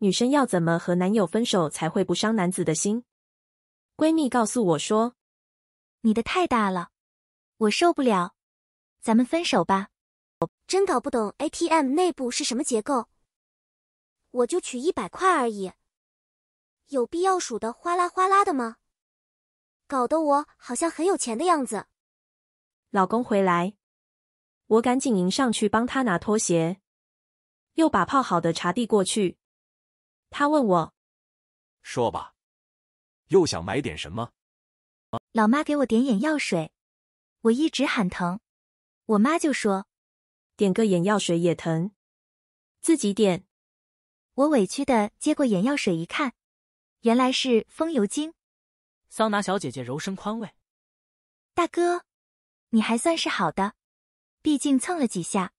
女生要怎么和男友分手才会不伤男子的心？闺蜜告诉我说：“你的太大了，我受不了，咱们分手吧。”我真搞不懂 ATM 内部是什么结构，我就取一百块而已，有必要数的哗啦哗啦的吗？搞得我好像很有钱的样子。老公回来，我赶紧迎上去帮他拿拖鞋，又把泡好的茶递过去。他问我：“说吧，又想买点什么？”“老妈给我点眼药水，我一直喊疼，我妈就说：点个眼药水也疼，自己点。”我委屈的接过眼药水一看，原来是风油精。桑拿小姐姐柔声宽慰：“大哥，你还算是好的，毕竟蹭了几下，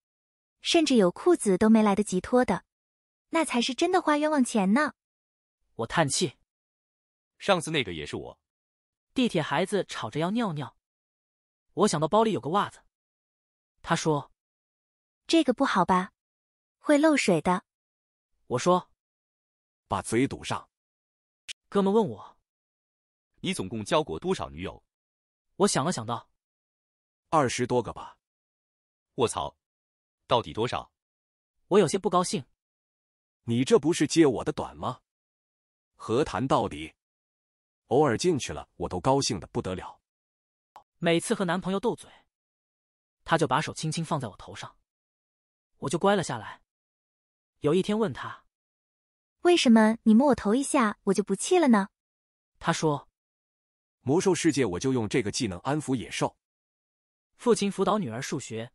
甚至有裤子都没来得及脱的。”那才是真的花冤枉钱呢！我叹气，上次那个也是我。地铁孩子吵着要尿尿，我想到包里有个袜子。他说：“这个不好吧，会漏水的。”我说：“把嘴堵上。”哥们问我：“你总共交过多少女友？”我想了想道：“二十多个吧。”卧槽，到底多少？我有些不高兴。你这不是揭我的短吗？何谈到底？偶尔进去了，我都高兴的不得了。每次和男朋友斗嘴，他就把手轻轻放在我头上，我就乖了下来。有一天问他，为什么你摸我头一下，我就不气了呢？他说：魔兽世界，我就用这个技能安抚野兽。父亲辅导女儿数学，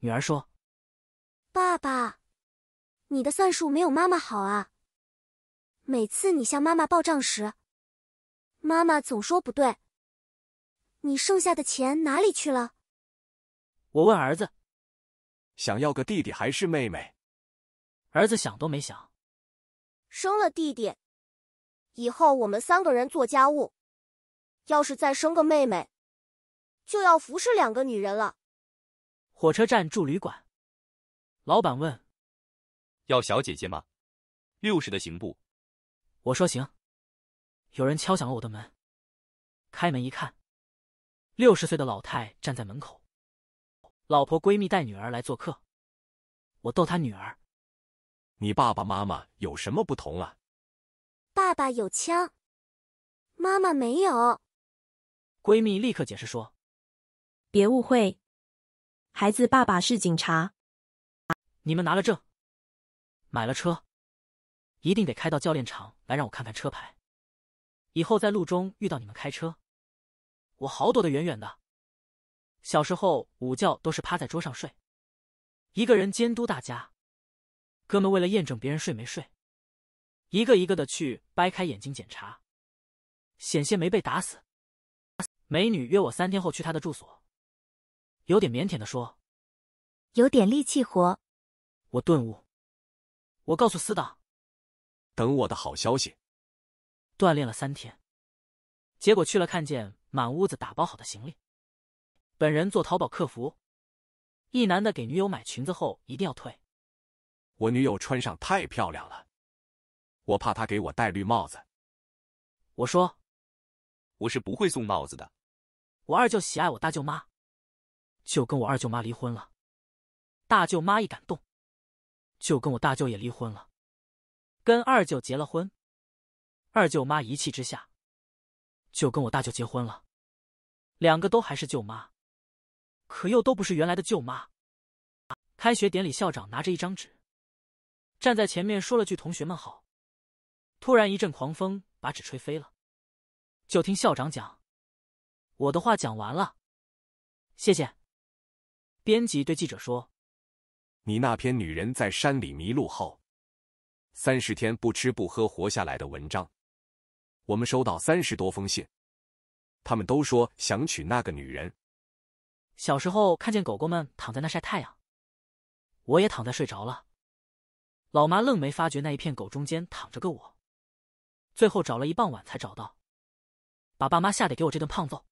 女儿说：“爸爸。”你的算术没有妈妈好啊！每次你向妈妈报账时，妈妈总说不对。你剩下的钱哪里去了？我问儿子，想要个弟弟还是妹妹？儿子想都没想，生了弟弟，以后我们三个人做家务；要是再生个妹妹，就要服侍两个女人了。火车站住旅馆，老板问。要小姐姐吗？六十的行不？我说行。有人敲响了我的门，开门一看，六十岁的老太站在门口。老婆闺蜜带女儿来做客，我逗她女儿：“你爸爸妈妈有什么不同啊？”爸爸有枪，妈妈没有。闺蜜立刻解释说：“别误会，孩子，爸爸是警察，你们拿了证。”买了车，一定得开到教练场来让我看看车牌。以后在路中遇到你们开车，我好躲得远远的。小时候午觉都是趴在桌上睡，一个人监督大家。哥们为了验证别人睡没睡，一个一个的去掰开眼睛检查，险些没被打死。美女约我三天后去她的住所，有点腼腆的说：“有点力气活。”我顿悟。我告诉死党，等我的好消息。锻炼了三天，结果去了，看见满屋子打包好的行李。本人做淘宝客服。一男的给女友买裙子后一定要退。我女友穿上太漂亮了，我怕她给我戴绿帽子。我说，我是不会送帽子的。我二舅喜爱我大舅妈，就跟我二舅妈离婚了。大舅妈一感动。就跟我大舅也离婚了，跟二舅结了婚，二舅妈一气之下就跟我大舅结婚了，两个都还是舅妈，可又都不是原来的舅妈。开学典礼，校长拿着一张纸，站在前面说了句“同学们好”，突然一阵狂风把纸吹飞了，就听校长讲：“我的话讲完了，谢谢。”编辑对记者说。你那篇《女人在山里迷路后三十天不吃不喝活下来》的文章，我们收到三十多封信，他们都说想娶那个女人。小时候看见狗狗们躺在那晒太阳，我也躺在睡着了，老妈愣没发觉那一片狗中间躺着个我，最后找了一傍晚才找到，把爸妈吓得给我这顿胖揍。